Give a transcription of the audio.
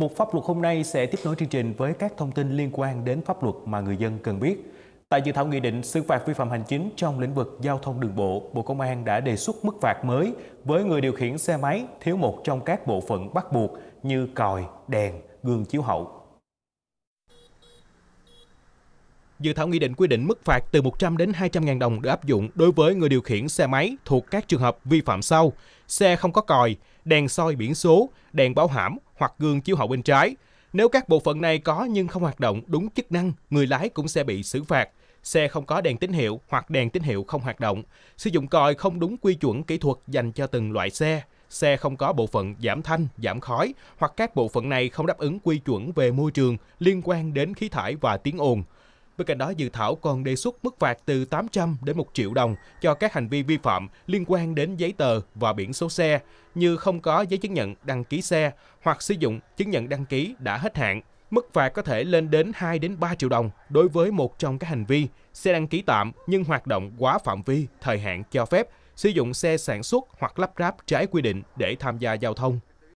Một pháp luật hôm nay sẽ tiếp nối chương trình với các thông tin liên quan đến pháp luật mà người dân cần biết. Tại dự thảo nghị định xử phạt vi phạm hành chính trong lĩnh vực giao thông đường bộ, Bộ Công an đã đề xuất mức phạt mới với người điều khiển xe máy thiếu một trong các bộ phận bắt buộc như còi, đèn, gương chiếu hậu. Dự thảo nghị định quy định mức phạt từ 100 đến 200 ngàn đồng được áp dụng đối với người điều khiển xe máy thuộc các trường hợp vi phạm sau. Xe không có còi, đèn soi biển số, đèn báo hãm hoặc gương chiếu hậu bên trái. Nếu các bộ phận này có nhưng không hoạt động đúng chức năng, người lái cũng sẽ bị xử phạt. Xe không có đèn tín hiệu hoặc đèn tín hiệu không hoạt động. Sử dụng còi không đúng quy chuẩn kỹ thuật dành cho từng loại xe xe không có bộ phận giảm thanh, giảm khói hoặc các bộ phận này không đáp ứng quy chuẩn về môi trường liên quan đến khí thải và tiếng ồn. Bên cạnh đó, dự thảo còn đề xuất mức phạt từ 800 đến 1 triệu đồng cho các hành vi vi phạm liên quan đến giấy tờ và biển số xe như không có giấy chứng nhận đăng ký xe hoặc sử dụng chứng nhận đăng ký đã hết hạn. Mức phạt có thể lên đến 2 đến 3 triệu đồng đối với một trong các hành vi xe đăng ký tạm nhưng hoạt động quá phạm vi thời hạn cho phép, sử dụng xe sản xuất hoặc lắp ráp trái quy định để tham gia giao thông.